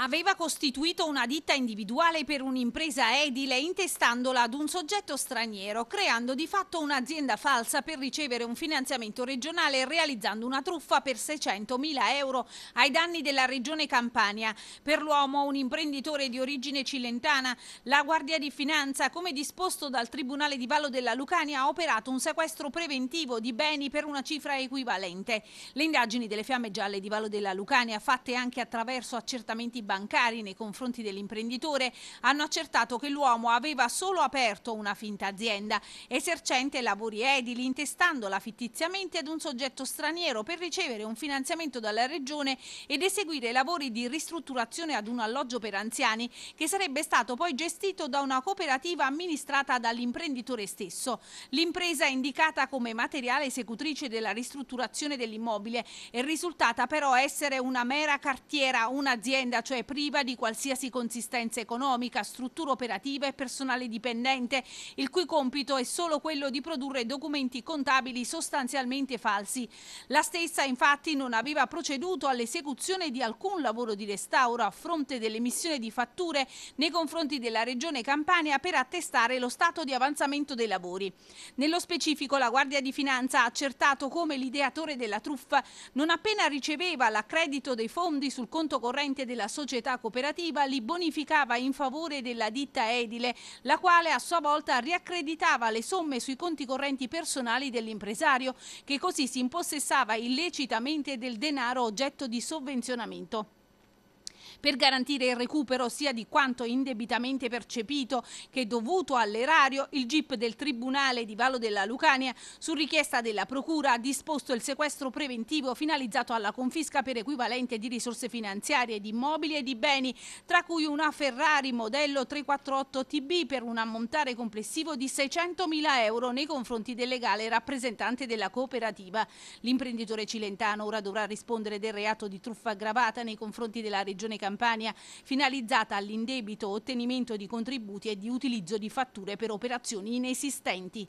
aveva costituito una ditta individuale per un'impresa edile intestandola ad un soggetto straniero, creando di fatto un'azienda falsa per ricevere un finanziamento regionale e realizzando una truffa per 600.000 euro ai danni della regione Campania. Per l'uomo, un imprenditore di origine cilentana, la Guardia di Finanza, come disposto dal Tribunale di Vallo della Lucania, ha operato un sequestro preventivo di beni per una cifra equivalente. Le indagini delle fiamme gialle di Vallo della Lucania, fatte anche attraverso accertamenti bancari nei confronti dell'imprenditore hanno accertato che l'uomo aveva solo aperto una finta azienda, esercente lavori edili, intestandola fittiziamente ad un soggetto straniero per ricevere un finanziamento dalla Regione ed eseguire lavori di ristrutturazione ad un alloggio per anziani che sarebbe stato poi gestito da una cooperativa amministrata dall'imprenditore stesso. L'impresa indicata come materiale esecutrice della ristrutturazione dell'immobile è risultata però essere una mera cartiera, un'azienda, cioè cioè priva di qualsiasi consistenza economica, struttura operativa e personale dipendente, il cui compito è solo quello di produrre documenti contabili sostanzialmente falsi. La stessa infatti non aveva proceduto all'esecuzione di alcun lavoro di restauro a fronte dell'emissione di fatture nei confronti della Regione Campania per attestare lo stato di avanzamento dei lavori. Nello specifico la Guardia di Finanza ha accertato come l'ideatore della truffa non appena riceveva l'accredito dei fondi sul conto corrente della società società cooperativa li bonificava in favore della ditta edile, la quale a sua volta riaccreditava le somme sui conti correnti personali dell'impresario, che così si impossessava illecitamente del denaro oggetto di sovvenzionamento per garantire il recupero sia di quanto indebitamente percepito che dovuto all'erario, il GIP del Tribunale di Valo della Lucania, su richiesta della Procura, ha disposto il sequestro preventivo finalizzato alla confisca per equivalente di risorse finanziarie, di immobili e di beni, tra cui una Ferrari modello 348 TB per un ammontare complessivo di 600.000 euro nei confronti del legale rappresentante della cooperativa. L'imprenditore cilentano ora dovrà rispondere del reato di truffa aggravata nei confronti della Regione Campania Campania, finalizzata all'indebito ottenimento di contributi e di utilizzo di fatture per operazioni inesistenti.